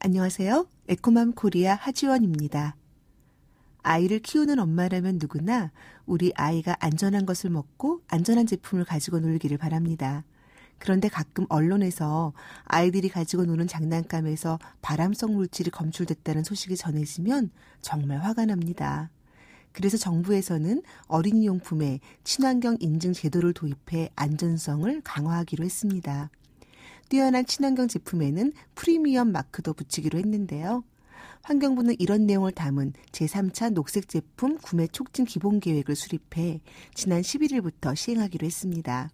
안녕하세요. 에코맘 코리아 하지원입니다. 아이를 키우는 엄마라면 누구나 우리 아이가 안전한 것을 먹고 안전한 제품을 가지고 놀기를 바랍니다. 그런데 가끔 언론에서 아이들이 가지고 노는 장난감에서 발암성 물질이 검출됐다는 소식이 전해지면 정말 화가 납니다. 그래서 정부에서는 어린이용품에 친환경 인증 제도를 도입해 안전성을 강화하기로 했습니다. 뛰어난 친환경 제품에는 프리미엄 마크도 붙이기로 했는데요. 환경부는 이런 내용을 담은 제3차 녹색 제품 구매 촉진 기본 계획을 수립해 지난 11일부터 시행하기로 했습니다.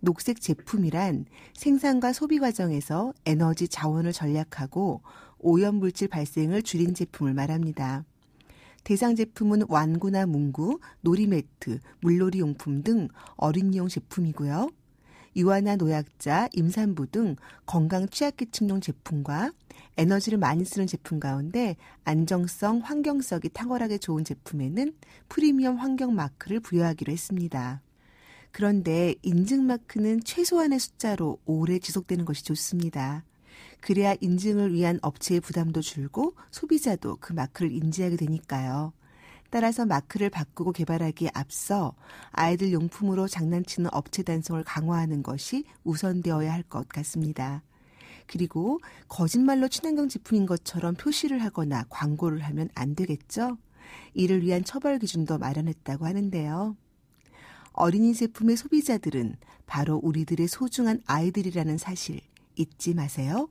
녹색 제품이란 생산과 소비 과정에서 에너지 자원을 절약하고 오염 물질 발생을 줄인 제품을 말합니다. 대상 제품은 완구나 문구, 놀이 매트, 물놀이 용품 등 어린이용 제품이고요. 유아나 노약자, 임산부 등 건강 취약계층용 제품과 에너지를 많이 쓰는 제품 가운데 안정성, 환경성이 탁월하게 좋은 제품에는 프리미엄 환경 마크를 부여하기로 했습니다. 그런데 인증 마크는 최소한의 숫자로 오래 지속되는 것이 좋습니다. 그래야 인증을 위한 업체의 부담도 줄고 소비자도 그 마크를 인지하게 되니까요. 따라서 마크를 바꾸고 개발하기에 앞서 아이들 용품으로 장난치는 업체 단속을 강화하는 것이 우선되어야 할 것 같습니다. 그리고 거짓말로 친환경 제품인 것처럼 표시를 하거나 광고를 하면 안 되겠죠? 이를 위한 처벌 기준도 마련했다고 하는데요. 어린이 제품의 소비자들은 바로 우리들의 소중한 아이들이라는 사실 잊지 마세요.